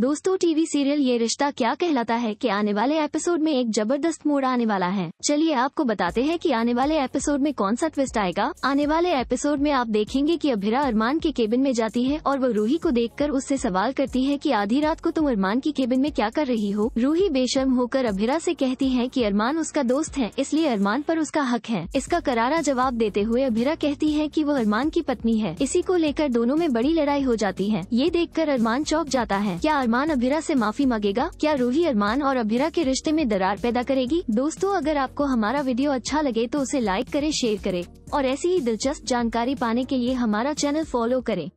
दोस्तों TV serial ये रिश्ता क्या कहलाता है कि आने वाले एपिसोड में एक जबरदस्त मोड़ आने वाला है चलिए आपको बताते हैं कि आने वाले एपिसोड में कौन सा ट्विस्ट आएगा आने वाले एपिसोड में आप देखेंगे कि अभिरा अरमान के केबिन में जाती है और वो रूही को देखकर उससे सवाल करती है कि आधी रात को तुम अरमान की केबिन में क्या कर रही हो रूही बेशर्म होकर अभिरा से कहती है कि अरमान उसका दोस्त है इसलिए अरमान पर उसका हक है इसका करारा जवाब देते हुए अभिरा कहती है कि वो अरमान की पत्नी है इसी को लेकर दोनों में बड़ी लड़ाई हो जाती है ये देखकर अरमान चौक जाता है क्या अरमान अभिरा से माफी मांगेगा क्या रूही अरमान और अभिरा के रिश्ते में दरार पैदा करेगी दोस्तों अगर आपको हमारा वीडियो अच्छा लगे तो उसे लाइक करे शेयर करे और ऐसी ही दिलचस्प जानकारी पाने के लिए हमारा चैनल फॉलो करें